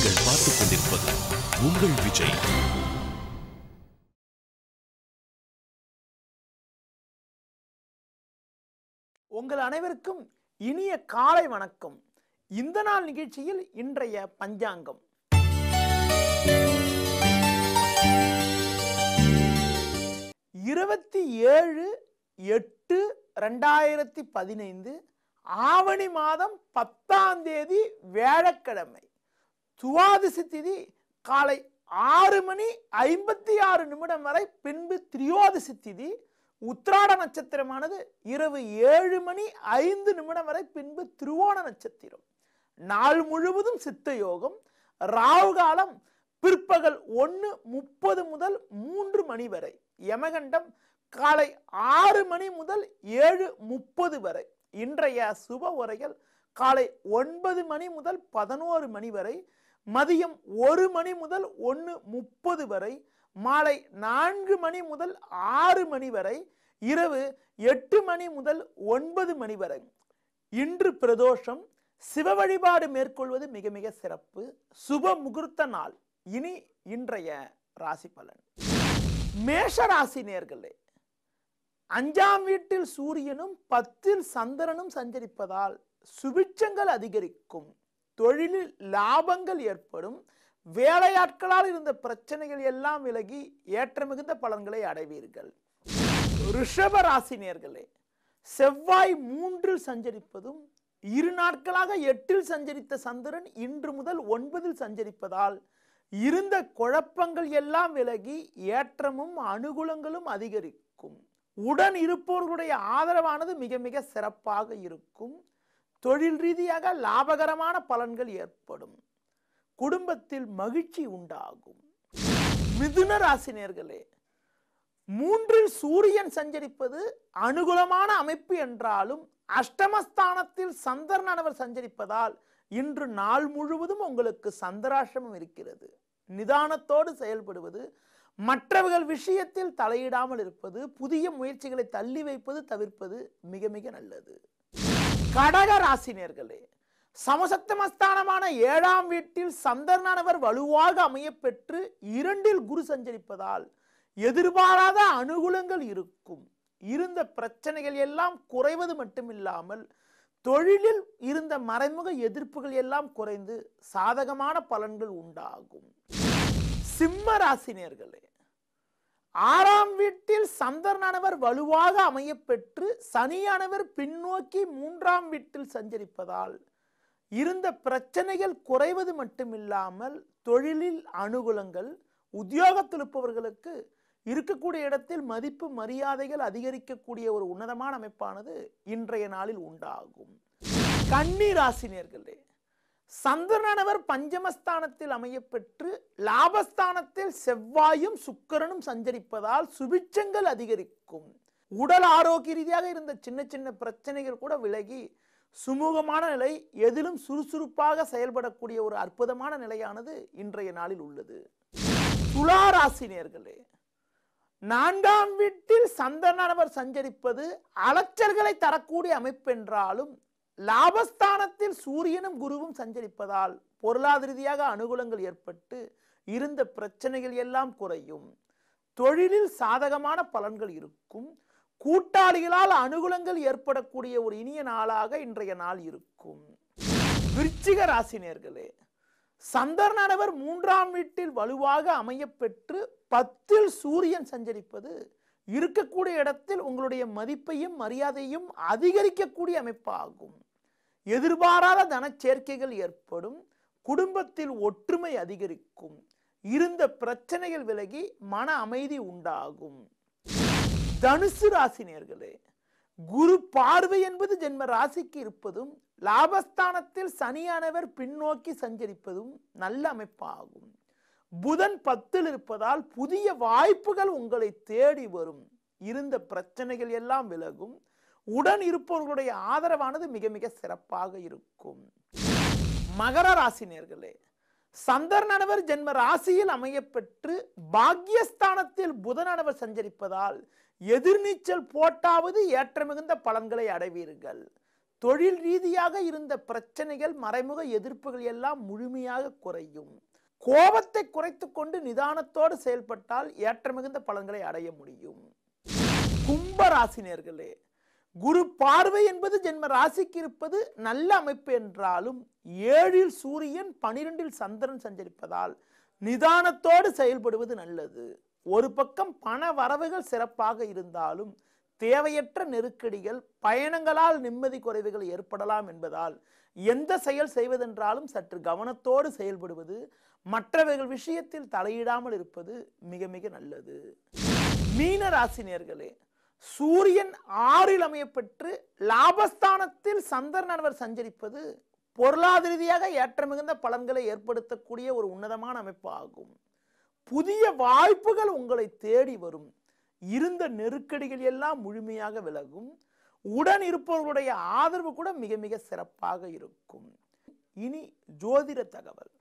நீங்கள் பார்த்துக் கொண்டிருப்பது உங்கள் விஜய் உங்கள் அனைவருக்கும் இனிய காலை வணக்கம் இந்த நாள் நிகழ்ச்சியில் இன்றைய பஞ்சாங்கம் இருபத்தி ஏழு எட்டு ரெண்டாயிரத்தி பதினைந்து ஆவணி மாதம் பத்தாம் தேதி வேழக்கிழமை துவாதிசி திதி காலை ஆறு மணி ஐம்பத்தி ஆறு நிமிடம் வரை பின்பு திரியோதிசி திதி உத்ராட நட்சத்திரமானது இரவு ஏழு மணி ஐந்து நிமிடம் வரை பின்பு திருவோண நட்சத்திரம் நாள் முழுவதும் சித்த யோகம் ராவு காலம் பிற்பகல் ஒன்று முப்பது முதல் மூன்று மணி வரை யமகண்டம் காலை ஆறு மணி முதல் ஏழு முப்பது வரை இன்றைய சுப உரைகள் காலை ஒன்பது மணி முதல் பதினோரு மணி வரை மதியம் ஒரு மணி முதல் ஒன்று முப்பது வரை மாலை நான்கு மணி முதல் ஆறு மணி வரை இரவு எட்டு மணி முதல் ஒன்பது மணி வரை இன்று பிரதோஷம் சிவ வழிபாடு மேற்கொள்வது மிக மிக சிறப்பு சுப முகூர்த்த நாள் இனி இன்றைய ராசி பலன் மேஷ ராசி நேர்களே அஞ்சாம் வீட்டில் சூரியனும் பத்தில் சந்திரனும் சஞ்சரிப்பதால் சுபிட்சங்கள் அதிகரிக்கும் தொழிலில் லாபங்கள் ஏற்படும் வேலையாட்களால் இருந்த பிரச்சனைகள் எல்லாம் விலகி ஏற்ற மிகுந்த பலன்களை அடைவீர்கள் ரிஷப ராசினியர்களே செவ்வாய் மூன்றில் சஞ்சரிப்பதும் இரு நாட்களாக எட்டில் சஞ்சரித்த சந்திரன் இன்று முதல் ஒன்பதில் சஞ்சரிப்பதால் இருந்த குழப்பங்கள் எல்லாம் விலகி ஏற்றமும் அனுகூலங்களும் அதிகரிக்கும் உடன் இருப்பவர்களுடைய ஆதரவானது மிக மிக சிறப்பாக இருக்கும் தொழில் ரீதியாக லாபகரமான பலன்கள் ஏற்படும் குடும்பத்தில் மகிழ்ச்சி உண்டாகும் மிதுன ராசினியர்களே மூன்றில் சூரியன் சஞ்சரிப்பது அனுகூலமான அமைப்பு என்றாலும் அஷ்டமஸ்தானத்தில் சந்திரனவர் சஞ்சரிப்பதால் இன்று நாள் முழுவதும் உங்களுக்கு சந்திராஷ்டமம் இருக்கிறது நிதானத்தோடு செயல்படுவது மற்றவர்கள் விஷயத்தில் தலையிடாமல் இருப்பது புதிய முயற்சிகளை தள்ளி வைப்பது தவிர்ப்பது மிக மிக நல்லது கடக ராசினியர்களே சமசத்தமஸ்தானமான ஏழாம் வீட்டில் சந்தர்ணவர் வலுவாக அமையப்பெற்று இரண்டில் குரு சஞ்சரிப்பதால் எதிர்பாராத அனுகூலங்கள் இருக்கும் இருந்த பிரச்சனைகள் எல்லாம் குறைவது மட்டுமில்லாமல் தொழிலில் இருந்த மறைமுக எதிர்ப்புகள் எல்லாம் குறைந்து சாதகமான பலன்கள் உண்டாகும் சிம்ம ராசினியர்களே ஆறாம் வீட்டில் சந்திரனானவர் வலுவாக அமையப்பெற்று சனியானவர் பின்னோக்கி மூன்றாம் வீட்டில் சஞ்சரிப்பதால் இருந்த பிரச்சனைகள் குறைவது மட்டுமில்லாமல் தொழிலில் அனுகூலங்கள் உத்தியோகத்தில் இருப்பவர்களுக்கு இருக்கக்கூடிய இடத்தில் மதிப்பு மரியாதைகள் அதிகரிக்கக்கூடிய ஒரு உன்னதமான அமைப்பானது இன்றைய நாளில் உண்டாகும் கன்னி ராசினியர்களே சந்திரனவர் பஞ்சமஸ்தானத்தில் அமையப்பெற்று லாபஸ்தானத்தில் செவ்வாயும் சுக்கரனும் சஞ்சரிப்பதால் சுபிட்சங்கள் அதிகரிக்கும் உடல் ஆரோக்கிய ரீதியாக இருந்த சின்ன சின்ன பிரச்சனைகள் கூட விலகி சுமூகமான நிலை எதிலும் சுறுசுறுப்பாக செயல்படக்கூடிய ஒரு அற்புதமான நிலையானது இன்றைய நாளில் உள்ளது துலா ராசினியர்களே நான்காம் வீட்டில் சந்திரனவர் சஞ்சரிப்பது அலச்சல்களை தரக்கூடிய அமைப்பென்றாலும் லாபஸ்தானத்தில் சூரியனும் குருவும் சஞ்சரிப்பதால் பொருளாதாரதியாக ரீதியாக அனுகூலங்கள் ஏற்பட்டு இருந்த பிரச்சனைகள் எல்லாம் குறையும் தொழிலில் சாதகமான பலன்கள் இருக்கும் கூட்டாளிகளால் அனுகூலங்கள் ஏற்படக்கூடிய ஒரு இனிய நாளாக இன்றைய நாள் இருக்கும் விருச்சிக ராசினியர்களே சந்திரனவர் மூன்றாம் வீட்டில் வலுவாக அமையப்பெற்று பத்தில் சூரியன் சஞ்சரிப்பது இருக்கக்கூடிய இடத்தில் உங்களுடைய மதிப்பையும் மரியாதையும் அதிகரிக்கக்கூடிய அமைப்பாகும் எதிர்பாராத தன சேர்க்கைகள் ஏற்படும் குடும்பத்தில் ஒற்றுமை அதிகரிக்கும் இருந்த பிரச்சனைகள் விலகி மன அமைதி உண்டாகும் தனுசு ராசினியர்களே குரு பார்வை என்பது ஜென்ம ராசிக்கு இருப்பதும் லாபஸ்தானத்தில் சனியானவர் பின்னோக்கி சஞ்சரிப்பதும் நல்ல அமைப்பாகும் புதன் பத்தில் இருப்பதால் புதிய வாய்ப்புகள் உங்களை தேடி வரும் இருந்த பிரச்சனைகள் எல்லாம் விலகும் உடன் இருப்பவர்களுடைய ஆதரவானது மிக மிக சிறப்பாக இருக்கும் மகர ராசி நேர்களே சந்தர்நனவர் ஜென்ம ராசியில் அமையப்பெற்று பாக்யஸ்தானத்தில் புதனனவர் சஞ்சரிப்பதால் எதிர்நீச்சல் போட்டாவது ஏற்றமிகுந்த பலன்களை அடைவீர்கள் தொழில் ரீதியாக இருந்த பிரச்சனைகள் மறைமுக எதிர்ப்புகள் எல்லாம் முழுமையாக குறையும் கோபத்தை குறைத்து கொண்டு நிதானத்தோடு செயல்பட்டால் ஏற்றமிகுந்த பலன்களை அடைய முடியும் கும்ப ராசினியர்களே குரு பார்வை என்பது ஜென்ம ராசிக்கு இருப்பது நல்ல அமைப்பு என்றாலும் ஏழில் சூரியன் பனிரெண்டில் சந்திரன் சஞ்சரிப்பதால் நிதானத்தோடு செயல்படுவது நல்லது ஒரு பக்கம் பண வரவுகள் சிறப்பாக இருந்தாலும் தேவையற்ற நெருக்கடிகள் பயணங்களால் நிம்மதி குறைவுகள் ஏற்படலாம் என்பதால் எந்த செயல் செய்வதென்றாலும் சற்று கவனத்தோடு செயல்படுவது மற்றவர்கள் விஷயத்தில் தலையிடாமல் இருப்பது மிக மிக நல்லது மீன ராசினியர்களே சூரியன் ஆறில் அமையப்பெற்று லாபஸ்தானத்தில் சந்திரனவர் சஞ்சரிப்பது பொருளாதார ரீதியாக ஏற்ற மிகுந்த பலன்களை ஏற்படுத்தக்கூடிய ஒரு உன்னதமான அமைப்பு ஆகும் புதிய வாய்ப்புகள் உங்களை தேடி வரும் இருந்த நெருக்கடிகள் எல்லாம் முழுமையாக விலகும் உடன் இருப்பவர்களுடைய ஆதரவு கூட மிக மிக சிறப்பாக இருக்கும் இனி ஜோதிட தகவல்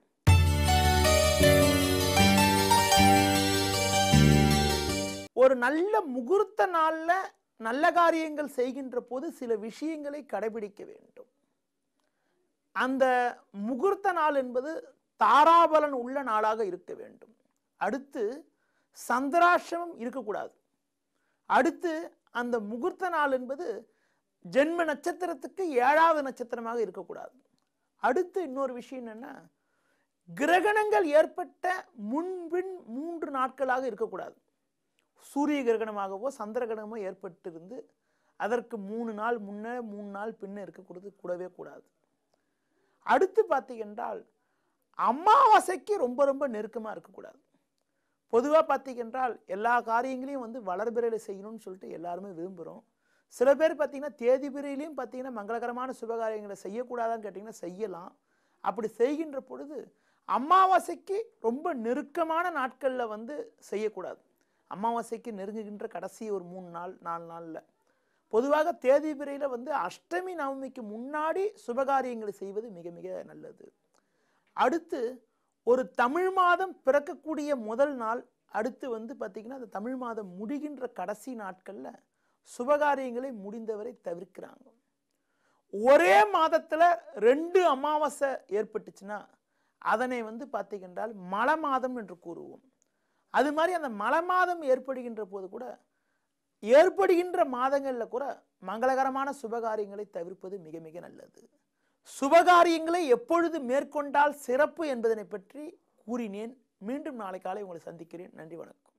ஒரு நல்ல முகூர்த்த நாளில் நல்ல காரியங்கள் செய்கின்ற போது சில விஷயங்களை கடைபிடிக்க வேண்டும் அந்த முகூர்த்த நாள் என்பது தாராபலன் உள்ள நாளாக இருக்க வேண்டும் அடுத்து சந்திராசிரமம் இருக்கக்கூடாது அடுத்து அந்த முகூர்த்த நாள் என்பது ஜென்ம நட்சத்திரத்துக்கு ஏழாவது நட்சத்திரமாக இருக்கக்கூடாது அடுத்து இன்னொரு விஷயம் என்னென்னா கிரகணங்கள் ஏற்பட்ட முன்பின் மூன்று நாட்களாக இருக்கக்கூடாது சூரிய கிரகணமாகவோ சந்திர கிரகணமோ ஏற்பட்டிருந்து அதற்கு மூணு நாள் முன்னே மூணு நாள் பின்னே இருக்கக்கூடாது கூடவே கூடாது அடுத்து பார்த்தீங்கன்றால் அமாவாசைக்கு ரொம்ப ரொம்ப நெருக்கமாக இருக்கக்கூடாது பொதுவாக பார்த்தீங்கன்றால் எல்லா காரியங்களையும் வந்து வளர்பிறையில் செய்யணும்னு சொல்லிட்டு எல்லாருமே விரும்புகிறோம் சில பேர் பார்த்திங்கன்னா தேதி பிறையிலையும் பார்த்திங்கன்னா மங்களகரமான சுபகாரியங்களை செய்யக்கூடாதான்னு கேட்டிங்கன்னா செய்யலாம் அப்படி செய்கின்ற பொழுது அமாவாசைக்கு ரொம்ப நெருக்கமான நாட்களில் வந்து செய்யக்கூடாது அமாவாசைக்கு நெருங்குகின்ற கடைசி ஒரு மூணு நாள் நாலு நாளில் பொதுவாக தேதி பிறையில் வந்து அஷ்டமி நவமிக்கு முன்னாடி சுபகாரியங்களை செய்வது மிக மிக நல்லது அடுத்து ஒரு தமிழ் மாதம் பிறக்கக்கூடிய முதல் நாள் அடுத்து வந்து பார்த்திங்கன்னா அந்த தமிழ் மாதம் முடிகின்ற கடைசி நாட்களில் சுபகாரியங்களை முடிந்தவரை தவிர்க்கிறாங்க ஒரே மாதத்தில் ரெண்டு அமாவாசை ஏற்பட்டுச்சுன்னா அதனை வந்து பார்த்திங்கன்றால் மல மாதம் என்று கூறுவோம் அது மாதிரி அந்த மழை மாதம் ஏற்படுகின்ற போது கூட ஏற்படுகின்ற மாதங்களில் கூட மங்களகரமான சுபகாரியங்களை தவிர்ப்பது மிக மிக நல்லது சுபகாரியங்களை எப்பொழுது மேற்கொண்டால் சிறப்பு என்பதனை பற்றி கூறினேன் மீண்டும் நாளை காலை உங்களை சந்திக்கிறேன் நன்றி வணக்கம்